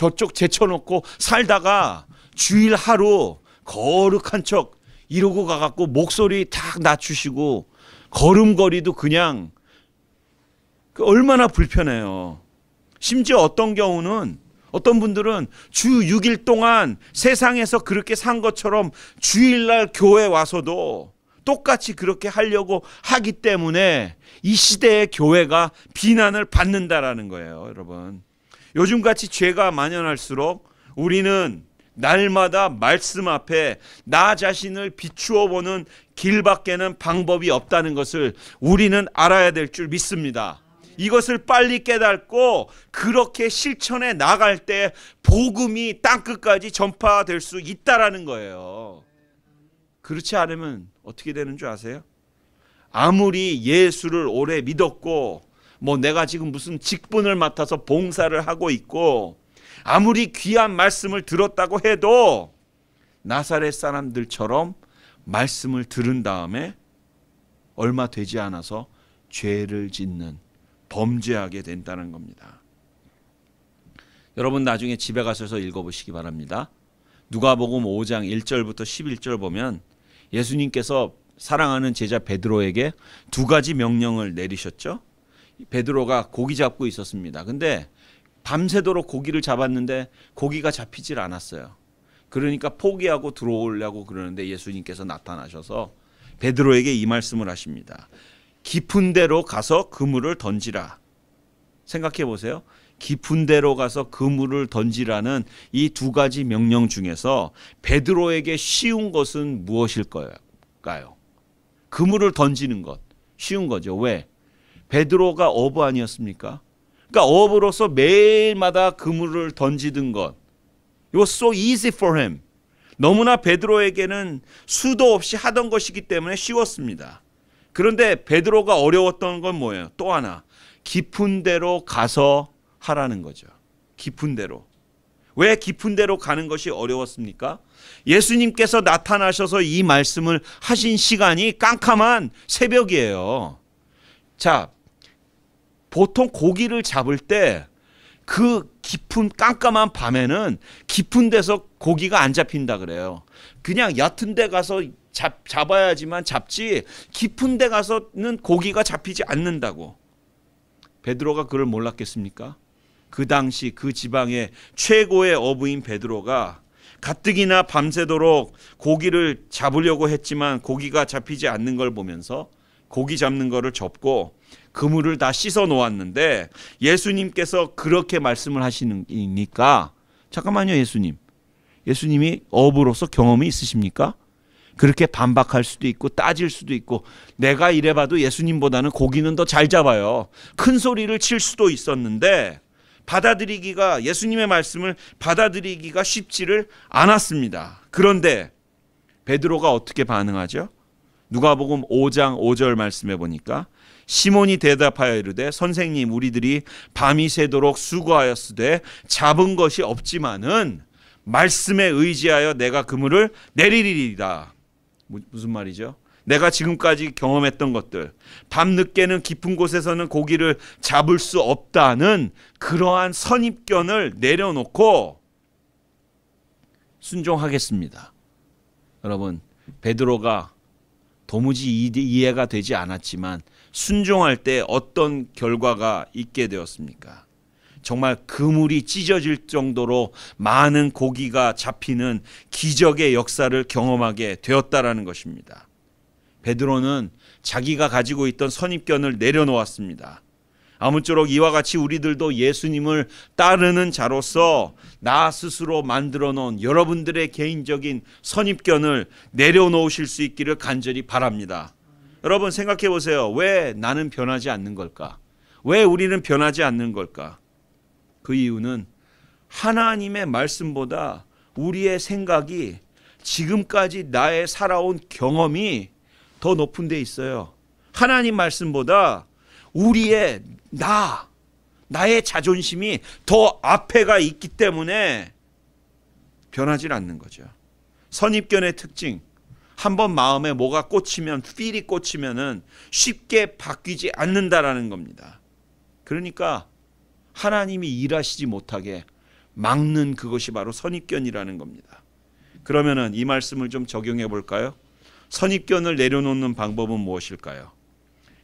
저쪽 제쳐놓고 살다가 주일 하루 거룩한 척 이러고 가갖고 목소리 탁 낮추시고 걸음걸이도 그냥 그 얼마나 불편해요. 심지어 어떤 경우는 어떤 분들은 주 6일 동안 세상에서 그렇게 산 것처럼 주일날 교회 와서도 똑같이 그렇게 하려고 하기 때문에 이 시대의 교회가 비난을 받는다라는 거예요, 여러분. 요즘같이 죄가 만연할수록 우리는 날마다 말씀 앞에 나 자신을 비추어 보는 길밖에는 방법이 없다는 것을 우리는 알아야 될 줄 믿습니다. 이것을 빨리 깨닫고 그렇게 실천해 나갈 때 복음이 땅끝까지 전파될 수 있다라는 거예요. 그렇지 않으면 어떻게 되는 줄 아세요? 아무리 예수를 오래 믿었고 뭐 내가 지금 무슨 직분을 맡아서 봉사를 하고 있고 아무리 귀한 말씀을 들었다고 해도 나사렛 사람들처럼 말씀을 들은 다음에 얼마 되지 않아서 죄를 짓는 범죄하게 된다는 겁니다. 여러분 나중에 집에 가셔서 읽어보시기 바랍니다. 누가복음 5장 1절부터 11절 보면 예수님께서 사랑하는 제자 베드로에게 두 가지 명령을 내리셨죠. 베드로가 고기 잡고 있었습니다. 근데 밤새도록 고기를 잡았는데 고기가 잡히질 않았어요. 그러니까 포기하고 들어오려고 그러는데 예수님께서 나타나셔서 베드로에게 이 말씀을 하십니다. 깊은 데로 가서 그물을 던지라. 생각해 보세요. 깊은 데로 가서 그물을 던지라는 이 두 가지 명령 중에서 베드로에게 쉬운 것은 무엇일까요? 그물을 던지는 것. 쉬운 거죠. 왜? 베드로가 어부 아니었습니까? 그러니까 어부로서 매일마다 그물을 던지던 것. It was so easy for him. 너무나 베드로에게는 수도 없이 하던 것이기 때문에 쉬웠습니다. 그런데 베드로가 어려웠던 건 뭐예요? 또 하나. 깊은 데로 가서 하라는 거죠. 깊은 데로. 왜 깊은 데로 가는 것이 어려웠습니까? 예수님께서 나타나셔서 이 말씀을 하신 시간이 깜깜한 새벽이에요. 자, 보통 고기를 잡을 때 그 깊은 깜깜한 밤에는 깊은 데서 고기가 안 잡힌다 그래요. 그냥 얕은 데 가서 잡, 잡아야지만 잡지 깊은 데 가서는 고기가 잡히지 않는다고. 베드로가 그걸 몰랐겠습니까? 그 당시 그 지방의 최고의 어부인 베드로가 가뜩이나 밤새도록 고기를 잡으려고 했지만 고기가 잡히지 않는 걸 보면서 고기 잡는 거를 접고 그물을 다 씻어 놓았는데 예수님께서 그렇게 말씀을 하시니까 잠깐만요, 예수님. 예수님이 업으로서 경험이 있으십니까? 그렇게 반박할 수도 있고 따질 수도 있고 내가 이래봐도 예수님보다는 고기는 더 잘 잡아요. 큰 소리를 칠 수도 있었는데 받아들이기가 예수님의 말씀을 받아들이기가 쉽지를 않았습니다. 그런데 베드로가 어떻게 반응하죠? 누가복음 5장 5절 말씀해 보니까 시몬이 대답하여 이르되 선생님 우리들이 밤이 새도록 수고하였으되 잡은 것이 없지만은 말씀에 의지하여 내가 그물을 내리리리다 무슨 말이죠? 내가 지금까지 경험했던 것들, 밤늦게는 깊은 곳에서는 고기를 잡을 수 없다는 그러한 선입견을 내려놓고 순종하겠습니다. 여러분, 베드로가 도무지 이해가 되지 않았지만 순종할 때 어떤 결과가 있게 되었습니까? 정말 그물이 찢어질 정도로 많은 고기가 잡히는 기적의 역사를 경험하게 되었다라는 것입니다. 베드로는 자기가 가지고 있던 선입견을 내려놓았습니다. 아무쪼록 이와 같이 우리들도 예수님을 따르는 자로서 나 스스로 만들어 놓은 여러분들의 개인적인 선입견을 내려놓으실 수 있기를 간절히 바랍니다. 여러분 생각해 보세요. 왜 나는 변하지 않는 걸까? 왜 우리는 변하지 않는 걸까? 그 이유는 하나님의 말씀보다 우리의 생각이 지금까지 나의 살아온 경험이 더 높은 데 있어요. 하나님 말씀보다 우리의 나, 나의 자존심이 더 앞에가 있기 때문에 변하질 않는 거죠. 선입견의 특징. 한번 마음에 뭐가 꽂히면, 필이 꽂히면은 쉽게 바뀌지 않는다라는 겁니다. 그러니까 하나님이 일하시지 못하게 막는 그것이 바로 선입견이라는 겁니다. 그러면은 이 말씀을 좀 적용해 볼까요? 선입견을 내려놓는 방법은 무엇일까요?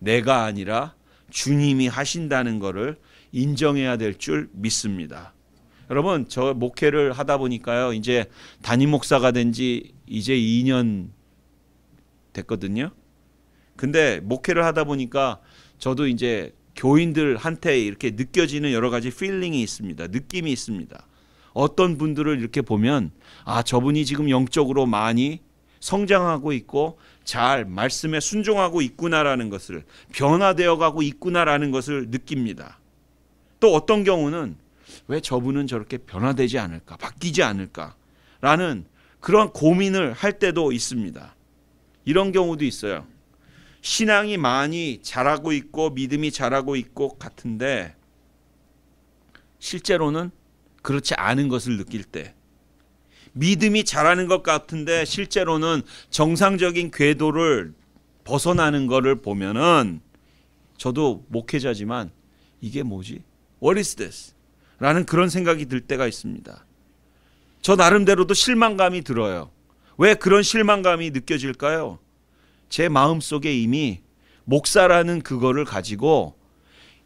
내가 아니라 주님이 하신다는 것을 인정해야 될 줄 믿습니다. 여러분 저 목회를 하다 보니까요 이제 담임 목사가 된 지 이제 2년 됐거든요. 근데 목회를 하다 보니까 저도 이제 교인들한테 이렇게 느껴지는 여러 가지 필링이 있습니다. 느낌이 있습니다. 어떤 분들을 이렇게 보면 아 저분이 지금 영적으로 많이 성장하고 있고 잘 말씀에 순종하고 있구나라는 것을 변화되어 가고 있구나라는 것을 느낍니다. 또 어떤 경우는 왜 저분은 저렇게 변화되지 않을까, 바뀌지 않을까라는 그런 고민을 할 때도 있습니다. 이런 경우도 있어요. 신앙이 많이 자라고 있고 믿음이 자라고 있고 같은데 실제로는 그렇지 않은 것을 느낄 때 믿음이 자라는것 같은데 실제로는 정상적인 궤도를 벗어나는 것을 보면은 저도 목회자지만 이게 뭐지? What is this? 라는 그런 생각이 들 때가 있습니다. 저 나름대로도 실망감이 들어요. 왜 그런 실망감이 느껴질까요? 제 마음 속에 이미 목사라는 그거를 가지고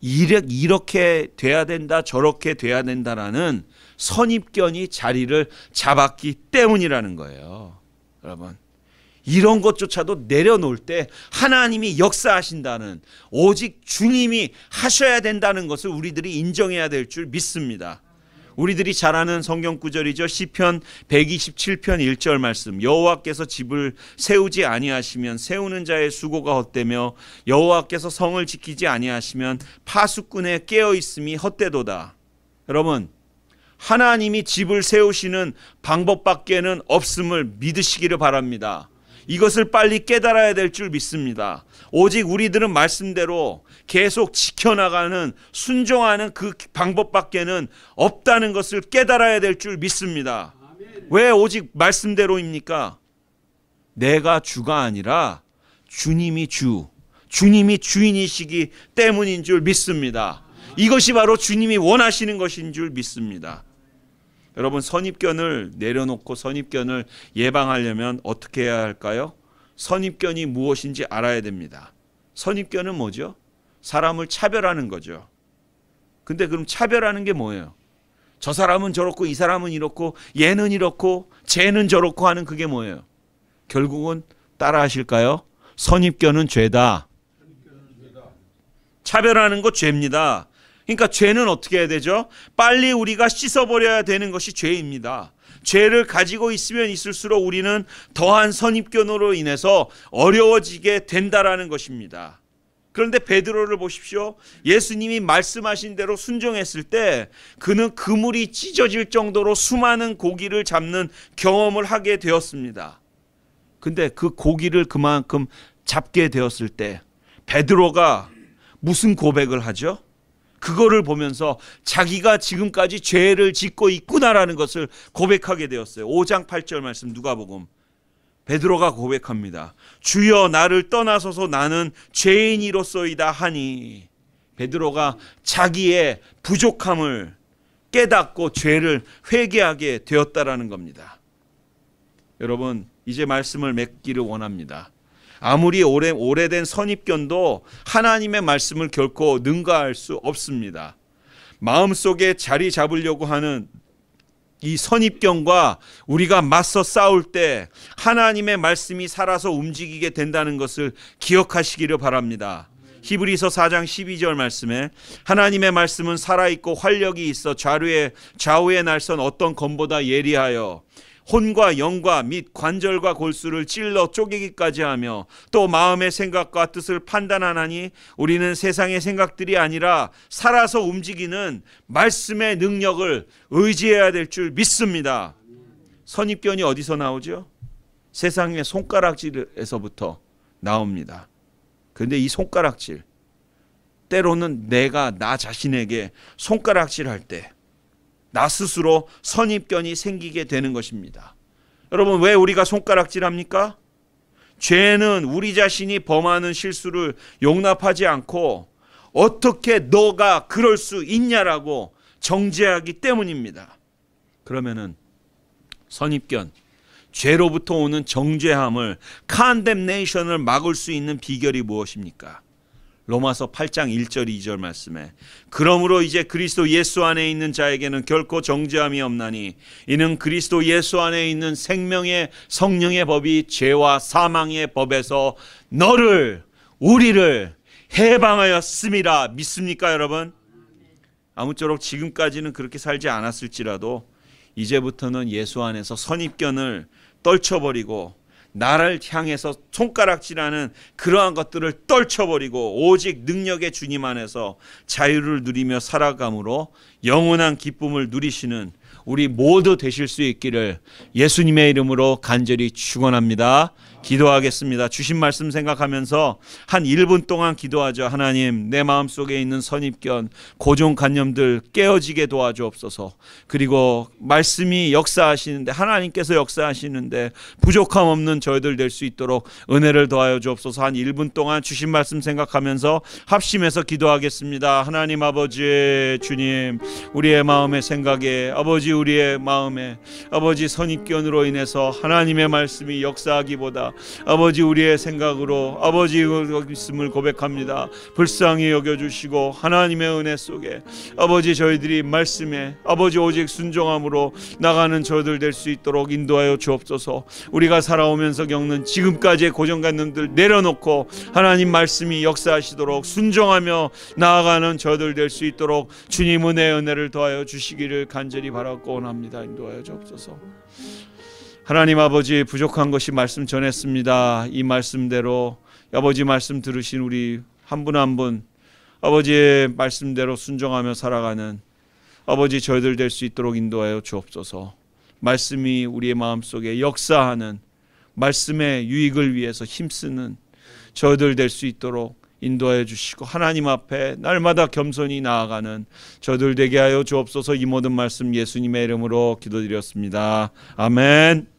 이렇게 돼야 된다, 저렇게 돼야 된다라는 선입견이 자리를 잡았기 때문이라는 거예요. 여러분. 이런 것조차도 내려놓을 때 하나님이 역사하신다는 오직 주님이 하셔야 된다는 것을 우리들이 인정해야 될 줄 믿습니다. 우리들이 잘 아는 성경 구절이죠. 시편 127편 1절 말씀. 여호와께서 집을 세우지 아니하시면 세우는 자의 수고가 헛되며 여호와께서 성을 지키지 아니하시면 파수꾼의 깨어 있음이 헛되도다. 여러분 하나님이 집을 세우시는 방법밖에는 없음을 믿으시기를 바랍니다. 이것을 빨리 깨달아야 될 줄 믿습니다. 오직 우리들은 말씀대로 계속 지켜나가는 순종하는 그 방법밖에는 없다는 것을 깨달아야 될 줄 믿습니다. 왜 오직 말씀대로입니까? 내가 주가 아니라 주님이 주, 주님이 주인이시기 때문인 줄 믿습니다. 이것이 바로 주님이 원하시는 것인 줄 믿습니다. 여러분 선입견을 내려놓고 선입견을 예방하려면 어떻게 해야 할까요? 선입견이 무엇인지 알아야 됩니다. 선입견은 뭐죠? 사람을 차별하는 거죠. 근데 그럼 차별하는 게 뭐예요? 저 사람은 저렇고 이 사람은 이렇고 얘는 이렇고 쟤는 저렇고 하는 그게 뭐예요? 결국은 따라 하실까요? 선입견은 죄다. 차별하는 거 죄입니다. 그러니까 죄는 어떻게 해야 되죠? 빨리 우리가 씻어버려야 되는 것이 죄입니다. 죄를 가지고 있으면 있을수록 우리는 더한 선입견으로 인해서 어려워지게 된다라는 것입니다. 그런데 베드로를 보십시오. 예수님이 말씀하신 대로 순종했을 때 그는 그물이 찢어질 정도로 수많은 고기를 잡는 경험을 하게 되었습니다. 근데 그 고기를 그만큼 잡게 되었을 때 베드로가 무슨 고백을 하죠? 그거를 보면서 자기가 지금까지 죄를 짓고 있구나라는 것을 고백하게 되었어요. 5장 8절 말씀 누가복음 베드로가 고백합니다. 주여 나를 떠나서서 나는 죄인이로소이다 하니 베드로가 자기의 부족함을 깨닫고 죄를 회개하게 되었다라는 겁니다. 여러분 이제 말씀을 맺기를 원합니다. 아무리 오래, 오래된 선입견도 하나님의 말씀을 결코 능가할 수 없습니다. 마음속에 자리 잡으려고 하는 이 선입견과 우리가 맞서 싸울 때 하나님의 말씀이 살아서 움직이게 된다는 것을 기억하시기를 바랍니다. 히브리서 4장 12절 말씀에 하나님의 말씀은 살아있고 활력이 있어 좌루에 좌우의 날선 어떤 검보다 예리하여 혼과 영과 및 관절과 골수를 찔러 쪼개기까지 하며 또 마음의 생각과 뜻을 판단하나니 우리는 세상의 생각들이 아니라 살아서 움직이는 말씀의 능력을 의지해야 될 줄 믿습니다. 선입견이 어디서 나오죠? 세상의 손가락질에서부터 나옵니다. 그런데 이 손가락질 때로는 내가 나 자신에게 손가락질할 때나 스스로 선입견이 생기게 되는 것입니다. 여러분 왜 우리가 손가락질합니까? 죄는 우리 자신이 범하는 실수를 용납하지 않고 어떻게 너가 그럴 수 있냐라고 정죄하기 때문입니다. 그러면은 선입견, 죄로부터 오는 정죄함을 컨뎀네이션을 막을 수 있는 비결이 무엇입니까? 로마서 8장 1절 2절 말씀에 그러므로 이제 그리스도 예수 안에 있는 자에게는 결코 정죄함이 없나니 이는 그리스도 예수 안에 있는 생명의 성령의 법이 죄와 사망의 법에서 너를 우리를 해방하였음이라 믿습니까 여러분? 아무쪼록 지금까지는 그렇게 살지 않았을지라도 이제부터는 예수 안에서 선입견을 떨쳐버리고 나를 향해서 손가락질하는 그러한 것들을 떨쳐버리고 오직 능력의 주님 안에서 자유를 누리며 살아감으로 영원한 기쁨을 누리시는 우리 모두 되실 수 있기를 예수님의 이름으로 간절히 축원합니다. 기도하겠습니다. 주신 말씀 생각하면서 한 1분 동안 기도하죠. 하나님, 내 마음속에 있는 선입견, 고정관념들 깨어지게 도와주옵소서. 그리고 말씀이 역사하시는데 하나님께서 역사하시는데 부족함 없는 저희들 될 수 있도록 은혜를 더하여 주옵소서. 한 1분 동안 주신 말씀 생각하면서 합심해서 기도하겠습니다. 하나님 아버지 주님, 우리의 마음의 생각에 아버지 우리의 마음에 아버지 선입견으로 인해서 하나님의 말씀이 역사하기보다 아버지 우리의 생각으로 아버지 말씀을 고백합니다. 불쌍히 여겨주시고 하나님의 은혜 속에 아버지 저희들이 말씀에 아버지 오직 순종함으로 나가는 저들 될 수 있도록 인도하여 주옵소서. 우리가 살아오면서 겪는 지금까지의 고정관념들 내려놓고 하나님 말씀이 역사하시도록 순종하며 나아가는 저들 될 수 있도록 주님 은혜 은혜를 더하여 주시기를 간절히 바라고. 원합니다. 인도하여 주옵소서. 하나님 아버지 부족한 것이 말씀 전했습니다. 이 말씀대로 아버지 말씀 들으신 우리 한 분 한 분 아버지의 말씀대로 순종하며 살아가는 아버지 저희들 될 수 있도록 인도하여 주옵소서. 말씀이 우리의 마음속에 역사하는 말씀의 유익을 위해서 힘쓰는 저희들 될 수 있도록 인도하여 주시고 하나님 앞에 날마다 겸손히 나아가는 저들 되게 하여 주옵소서 이 모든 말씀 예수님의 이름으로 기도드렸습니다. 아멘.